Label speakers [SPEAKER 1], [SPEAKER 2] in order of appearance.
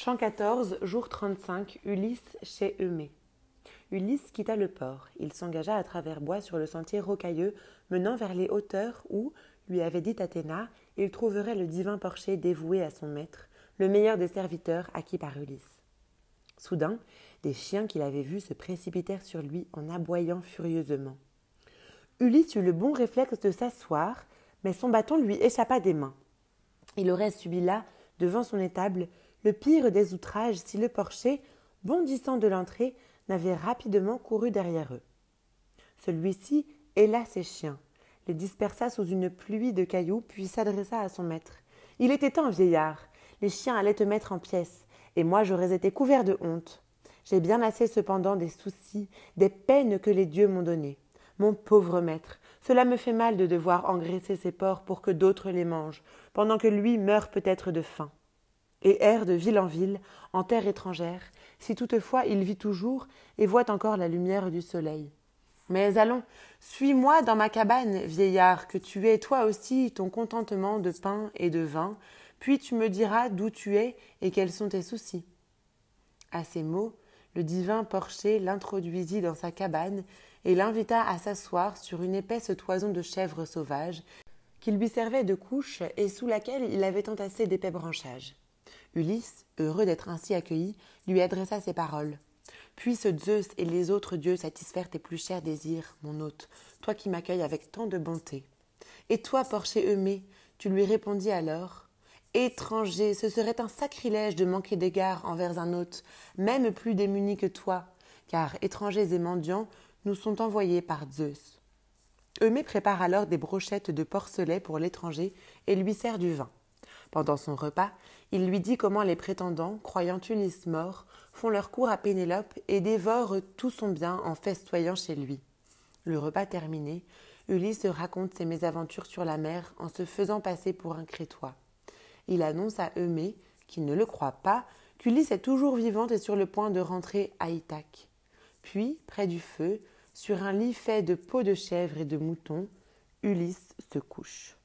[SPEAKER 1] Chant 14, jour 35, Ulysse chez Eumée. Ulysse quitta le port. Il s'engagea à travers bois sur le sentier rocailleux menant vers les hauteurs où, lui avait dit Athéna, il trouverait le divin porcher dévoué à son maître, le meilleur des serviteurs acquis par Ulysse. Soudain, des chiens qu'il avait vus se précipitèrent sur lui en aboyant furieusement. Ulysse eut le bon réflexe de s'asseoir, mais son bâton lui échappa des mains. Il aurait subi là, devant son étable, le pire des outrages si le porcher, bondissant de l'entrée, n'avait rapidement couru derrière eux. Celui-ci héla ses chiens, les dispersa sous une pluie de cailloux, puis s'adressa à son maître. Il était temps, vieillard. Les chiens allaient te mettre en pièces, et moi j'aurais été couvert de honte. J'ai bien assez cependant des soucis, des peines que les dieux m'ont données. Mon pauvre maître, cela me fait mal de devoir engraisser ses porcs pour que d'autres les mangent, pendant que lui meurt peut-être de faim et erre de ville en ville, en terre étrangère, si toutefois il vit toujours et voit encore la lumière du soleil. Mais allons, suis-moi dans ma cabane, vieillard, que tu aies toi aussi ton contentement de pain et de vin, puis tu me diras d'où tu es et quels sont tes soucis. À ces mots, le divin porcher l'introduisit dans sa cabane et l'invita à s'asseoir sur une épaisse toison de chèvre sauvage qui lui servait de couche et sous laquelle il avait entassé d'épais branchages. Ulysse, heureux d'être ainsi accueilli, lui adressa ces paroles. Puisse Zeus et les autres dieux satisfaire tes plus chers désirs, mon hôte, toi qui m'accueilles avec tant de bonté. Et toi, Porché Eumée, tu lui répondis alors Étranger, ce serait un sacrilège de manquer d'égard envers un hôte, même plus démuni que toi, car étrangers et mendiants nous sont envoyés par Zeus. Eumée prépare alors des brochettes de porcelet pour l'étranger et lui sert du vin. Pendant son repas, il lui dit comment les prétendants, croyant Ulysse mort, font leur cours à Pénélope et dévorent tout son bien en festoyant chez lui. Le repas terminé, Ulysse raconte ses mésaventures sur la mer en se faisant passer pour un crétois. Il annonce à Eumée, qui ne le croit pas, qu'Ulysse est toujours vivante et sur le point de rentrer à Ithaque. Puis, près du feu, sur un lit fait de peaux de chèvres et de moutons, Ulysse se couche.